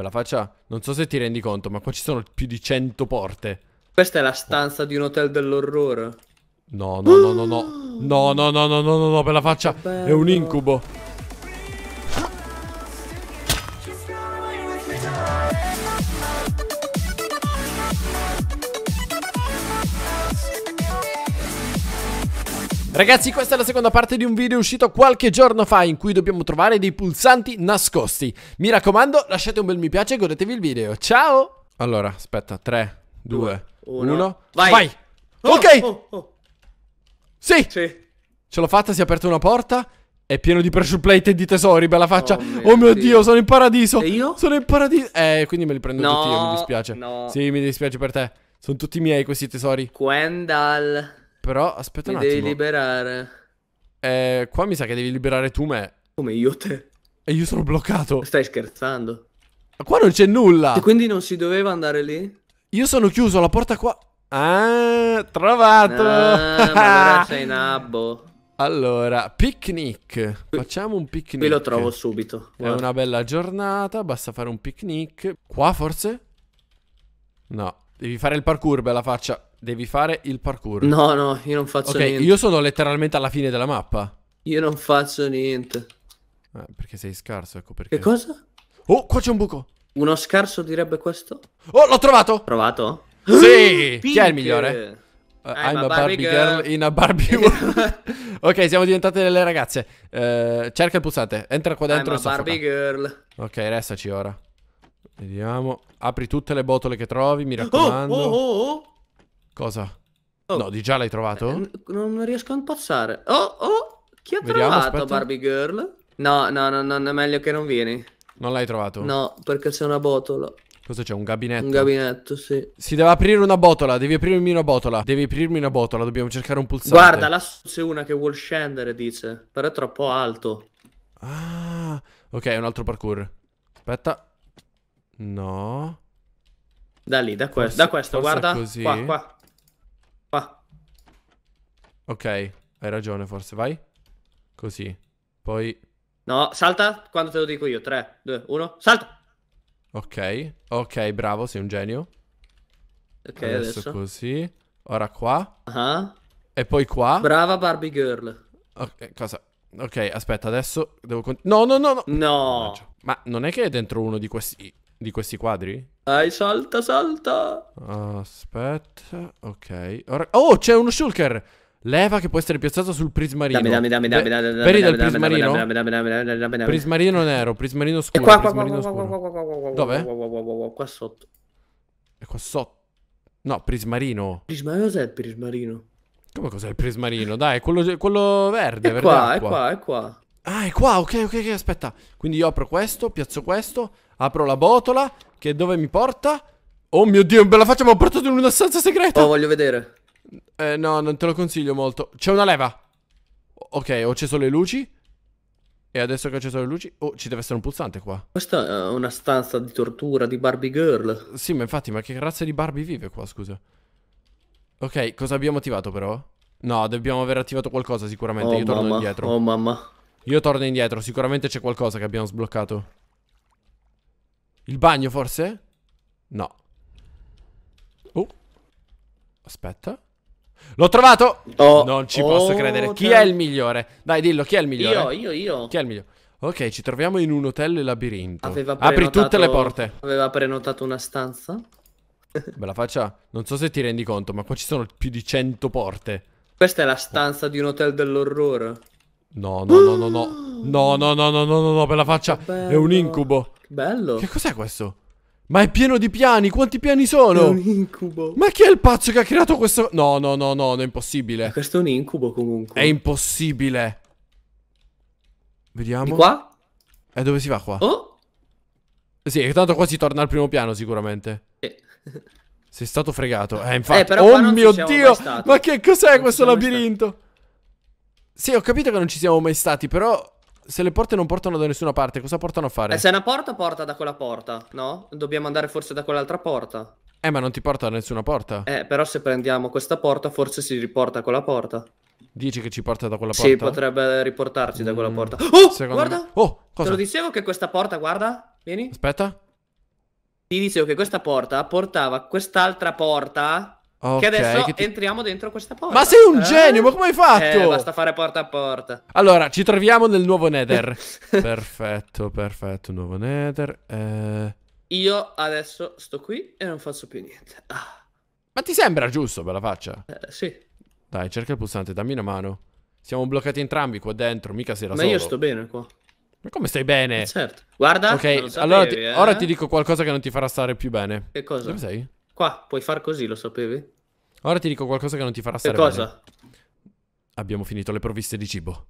Bella faccia. Non so se ti rendi conto, ma qua ci sono più di 100 porte. Questa è la stanza oh. di un hotel dell'orrore. No, no, no, no, no. No, no, no, no, no, no, no, bella faccia. È un incubo. Ragazzi questa è la seconda parte di un video uscito qualche giorno fa in cui dobbiamo trovare dei pulsanti nascosti Mi raccomando lasciate un bel mi piace e godetevi il video, ciao! Allora aspetta, 3, 2, 1, vai! vai. Oh, ok! Oh, oh. Sì. sì! Ce l'ho fatta, si è aperta una porta è pieno di pressure plate e di tesori, bella oh, faccia. Oh mio, oh mio dio. dio, sono in paradiso. E io? Sono in paradiso. Eh, quindi me li prendo no, tutti io, mi dispiace. No. Sì, mi dispiace per te. Sono tutti miei questi tesori. Quendal. Però aspetta mi un attimo. devi liberare. Eh, qua mi sa che devi liberare tu me. Come io te? E io sono bloccato. Stai scherzando? Ma qua non c'è nulla. E quindi non si doveva andare lì? Io sono chiuso, la porta qua. Ah, trovato. Ah, ma sei nabbo. Allora, picnic. Facciamo un picnic. Qui lo trovo subito. Guarda. È una bella giornata, basta fare un picnic. Qua forse? No, devi fare il parkour, bella faccia. Devi fare il parkour. No, no, io non faccio okay, niente. Io sono letteralmente alla fine della mappa. Io non faccio niente. Eh, perché sei scarso, ecco perché. Che cosa? Oh, qua c'è un buco. Uno scarso direbbe questo? Oh, l'ho trovato! Trovato? Sì! Pink. Chi è il migliore? Eh, I'm, I'm, a Barbie, Barbie girl. girl. in a Barbie world. ok, siamo diventate delle ragazze. Uh, cerca il pulsante, entra qua dentro I'm e soffoca. Barbie girl. Ok, restaci ora. Vediamo. Apri tutte le botole che trovi, mi oh, raccomando. Oh, oh, oh, oh. Cosa? Oh. No, di già l'hai trovato? Eh, non riesco a passare. Oh, oh, chi ha Vediamo, trovato aspetta. Barbie Girl? No, no, no, no, è meglio che non vieni. Non l'hai trovato? No, perché c'è una botola. Cosa c'è? Un gabinetto? Un gabinetto, sì. Si deve aprire una botola, devi aprirmi una botola. Devi aprirmi una botola, dobbiamo cercare un pulsante. Guarda, là c'è una che vuol scendere, dice. Però è troppo alto. Ah, ok, un altro parkour. Aspetta. No. Da lì, da questo, forse, da questo guarda. Così. Qua, qua. Ok, hai ragione forse, vai. Così. Poi... No, salta quando te lo dico io. 3, 2, 1, salta! Ok, ok, bravo, sei un genio. Ok, adesso... adesso. così. Ora qua. Uh ah. -huh. E poi qua. Brava Barbie Girl. Ok, cosa? Ok, aspetta, adesso devo... No, no, no, no! No! Ma non è che è dentro uno di questi... Di questi quadri? Dai, salta, salta! Aspetta, ok. Ora... Oh, c'è uno shulker! Leva che può essere piazzata sul prismarino. Dammi, dammi, dammi, dammi, dammi, Vedi il prismarino? Dammi, Prismarino nero, prismarino scuro. E qua, qua, qua, qua, qua, qua, qua, Dove? Qua sotto. E qua sotto. No, prismarino. Prismarino cos'è il prismarino? Come cos'è il prismarino? Dai, quello, quello verde. È verde qua, è qua, è qua. Ah, è qua, ok, ok, ok, aspetta. Quindi io apro questo, piazzo questo, apro la botola, che dove mi porta? Oh mio Dio, me la faccio, mi portato in una stanza segreta. Oh, voglio vedere. Eh, no, non te lo consiglio molto. C'è una leva. Ok, ho acceso le luci. E adesso che ho acceso le luci... Oh, ci deve essere un pulsante qua. Questa è una stanza di tortura di Barbie Girl. Sì, ma infatti, ma che razza di Barbie vive qua, scusa? Ok, cosa abbiamo attivato però? No, dobbiamo aver attivato qualcosa sicuramente. Oh, Io torno mamma. indietro. Oh, mamma. Io torno indietro, sicuramente c'è qualcosa che abbiamo sbloccato. Il bagno, forse? No. Oh. Aspetta. L'ho trovato! Oh. Non ci oh, posso credere. Te... Chi è il migliore? Dai, dillo, chi è il migliore? Io, io, io. Chi è il migliore? Ok, ci troviamo in un hotel e labirinto. Prenotato... Apri tutte le porte. Aveva prenotato una stanza. Bella faccia. Non so se ti rendi conto, ma qua ci sono più di 100 porte. Questa è la stanza oh. di un hotel dell'orrore. No, no, no, no, no. No, no, no, no, no, no, no, bella faccia. È un incubo. Bello. Che cos'è questo? Ma è pieno di piani, quanti piani sono? È un incubo. Ma chi è il pazzo che ha creato questo? No, no, no, no, no è impossibile. Questo è un incubo comunque. È impossibile. Vediamo. Di qua? E eh, dove si va qua? Oh? Sì, tanto qua si torna al primo piano sicuramente. Sì. Sei stato fregato. Eh, eh infatti. Eh, oh mio Dio! Ma che cos'è questo labirinto? Sì, ho capito che non ci siamo mai stati, però se le porte non portano da nessuna parte, cosa portano a fare? Eh, se una porta, porta da quella porta, no? Dobbiamo andare forse da quell'altra porta. Eh, ma non ti porta da nessuna porta. Eh, però se prendiamo questa porta, forse si riporta a quella porta. Dici che ci porta da quella porta? Sì, potrebbe riportarci da quella mm, porta. Oh, Secondo guarda! Me... Oh, cosa? Te lo dicevo che questa porta, guarda, vieni. Aspetta. Ti dicevo che questa porta portava quest'altra porta Okay, che adesso che ti... entriamo dentro questa porta. Ma sei un eh? genio, ma come hai fatto? Eh, basta fare porta a porta. Allora, ci troviamo nel nuovo Nether. perfetto, perfetto, nuovo Nether. Eh... Io adesso sto qui e non faccio più niente. Ah. Ma ti sembra giusto, bella faccia? Eh, sì. Dai, cerca il pulsante, dammi una mano. Siamo bloccati entrambi qua dentro, mica si era Ma io sto bene qua. Ma come stai bene? Eh, certo. Guarda, Ok, sapevi, allora ti... ora eh? ti dico qualcosa che non ti farà stare più bene. Che cosa? Dove sei? Qua puoi far così, lo sapevi? Ora ti dico qualcosa che non ti farà stare che cosa? Bene. Abbiamo finito le provviste di cibo.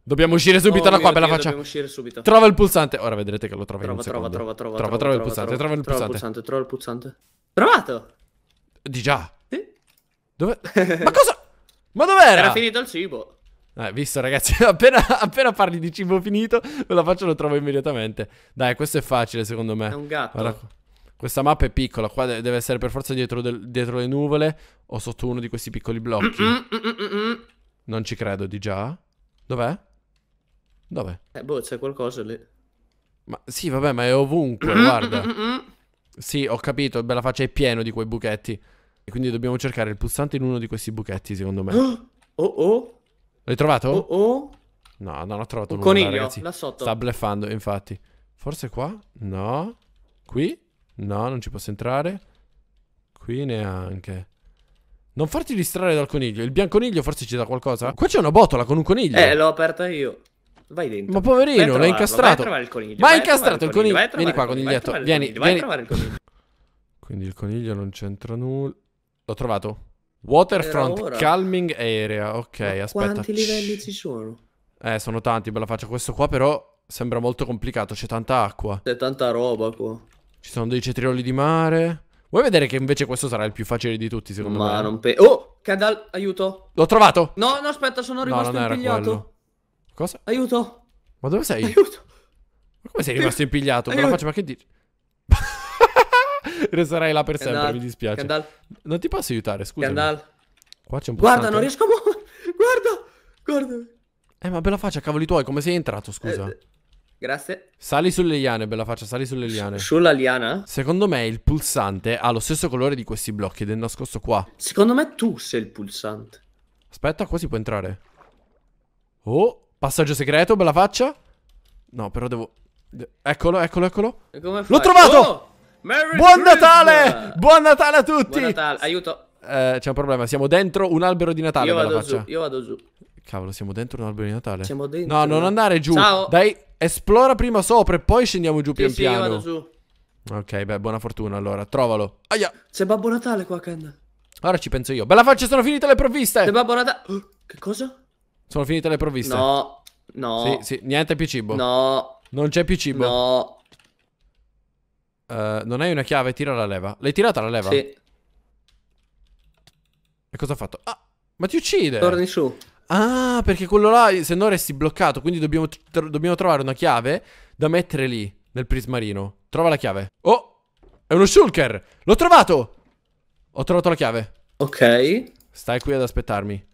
Dobbiamo uscire subito oh da qua, Dio, bella faccia. Dobbiamo uscire subito. Trova il pulsante. Ora vedrete che lo trovi trova, in un trova, secondo. Trova, trova, trova, trova, il pulsante, trova, il pulsante. Trova il pulsante, Trovato! Di già. Sì. Dove? Ma cosa? Ma dov'era? Era finito il cibo. Eh, visto ragazzi, appena, appena, parli di cibo finito, ve la faccio lo trovo immediatamente. Dai, questo è facile secondo me. È un gatto. Guarda. Questa mappa è piccola, qua deve essere per forza dietro, del, dietro le nuvole o sotto uno di questi piccoli blocchi. Mm, mm, mm, non ci credo di già. Dov'è? Dov'è? Eh, boh, c'è qualcosa lì. Ma sì, vabbè, ma è ovunque, guarda. Sì, ho capito, bella faccia è pieno di quei buchetti. E quindi dobbiamo cercare il pulsante in uno di questi buchetti, secondo me. Oh oh. L'hai trovato? Oh oh. No, non ho trovato un nulla, coniglio, ragazzi. là sotto. Sta bleffando, infatti. Forse qua? No. Qui? No, non ci posso entrare. Qui neanche. Non farti distrarre dal coniglio. Il bianconiglio forse ci dà qualcosa. Qua c'è una botola con un coniglio. Eh, l'ho aperta io. Vai dentro. Ma poverino, l'hai incastrato. Vai a il coniglio. Ma incastrato il coniglio. coniglio. Vieni qua, coniglietto. Vieni, vieni. Vai a trovare il coniglio. Quindi il coniglio non c'entra nulla. L'ho trovato. Waterfront Calming Area. Ok, Ma aspetta. Quanti livelli ci sono? Eh, sono tanti, bella faccia. Questo qua però sembra molto complicato. C'è tanta acqua. C'è tanta roba qua. Ci sono dei cetrioli di mare. Vuoi vedere che invece questo sarà il più facile di tutti, secondo Ma me? Ma non pe... Oh, Cadal, aiuto. L'ho trovato. No, no, aspetta, sono rimasto no, non impigliato. Quello. Cosa? Aiuto. Ma dove sei? Aiuto. Ma come sei rimasto impigliato? Aiuto. Me la faccio, ma che dici? Resterai là per sempre, Kendall. mi dispiace. Kendall. Non ti posso aiutare, scusa. Kendall. Qua c'è un po' Guarda, non riesco a muovere. Guarda, guarda. Eh, ma bella faccia, cavoli tuoi, come sei entrato, scusa? Eh, Grazie. Sali sulle liane, bella faccia, sali sulle liane. Sulla liana? Secondo me il pulsante ha lo stesso colore di questi blocchi ed è nascosto qua. Secondo me tu sei il pulsante. Aspetta, qua si può entrare. Oh, passaggio segreto, bella faccia. No, però devo... De eccolo, eccolo, eccolo. L'ho trovato! Oh! Merry Buon Christmas! Natale! Buon Natale a tutti! Buon Natale, aiuto. Eh, c'è un problema, siamo dentro un albero di Natale. Io vado faccia. giù, io vado giù. Cavolo, siamo dentro un albero di Natale. Siamo dentro. No, non andare giù. Ciao. Dai, esplora prima sopra e poi scendiamo giù sì, pian sì, piano. Io vado su. Ok, beh, buona fortuna allora. Trovalo. Aia. C'è Babbo Natale qua, Ken. Ora ci penso io. Bella faccia, sono finite le provviste. C'è Babbo Natale. Oh, che cosa? Sono finite le provviste. No. No. Sì, sì, niente più cibo. No. Non c'è più cibo. No. Uh, non hai una chiave, tira la leva. L'hai tirata la leva? Sì. E cosa ha fatto? Ah, ma ti uccide. Torni su. Ah, perché quello là, se no resti bloccato. Quindi dobbiamo, tr dobbiamo trovare una chiave da mettere lì, nel prismarino. Trova la chiave. Oh, è uno shulker. L'ho trovato. Ho trovato la chiave. Ok. Stai qui ad aspettarmi.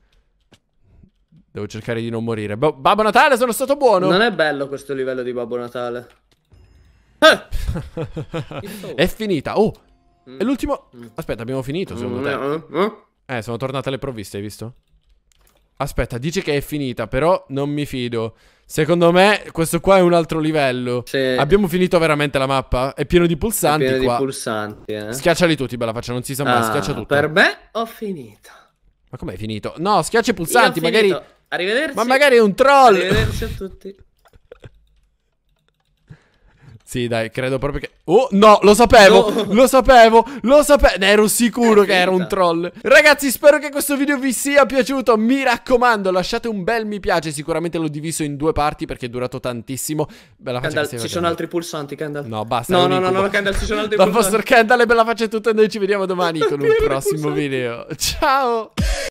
Devo cercare di non morire. Bo Babbo Natale, sono stato buono. Non è bello questo livello di Babbo Natale. Eh! è finita. Oh, mm. è l'ultimo. Mm. Aspetta, abbiamo finito. Secondo mm. te. Mm. Eh, sono tornate le provviste, hai visto? Aspetta, dice che è finita, però non mi fido. Secondo me questo qua è un altro livello. Sì. Abbiamo finito veramente la mappa? È pieno di pulsanti è pieno qua. di pulsanti, eh. Schiacciali tutti, bella faccia, non si sa mai, ah, schiaccia tutto. Per me ho finito. Ma com'è finito? No, schiaccia i pulsanti, magari... Arrivederci. Ma magari è un troll. Arrivederci a tutti. Sì, dai, credo proprio che... Oh, no, lo sapevo, no. lo sapevo, lo sapevo, ne ero sicuro che era un troll. Ragazzi, spero che questo video vi sia piaciuto, mi raccomando, lasciate un bel mi piace, sicuramente l'ho diviso in due parti perché è durato tantissimo. Bella faccia Kendall, ci sono altri pulsanti, Kendall. No, basta. No, no, no, no, Kendall, ci sono altri pulsanti. Dal vostro Kendall e bella faccia è tutto noi ci vediamo domani con un prossimo video. Ciao!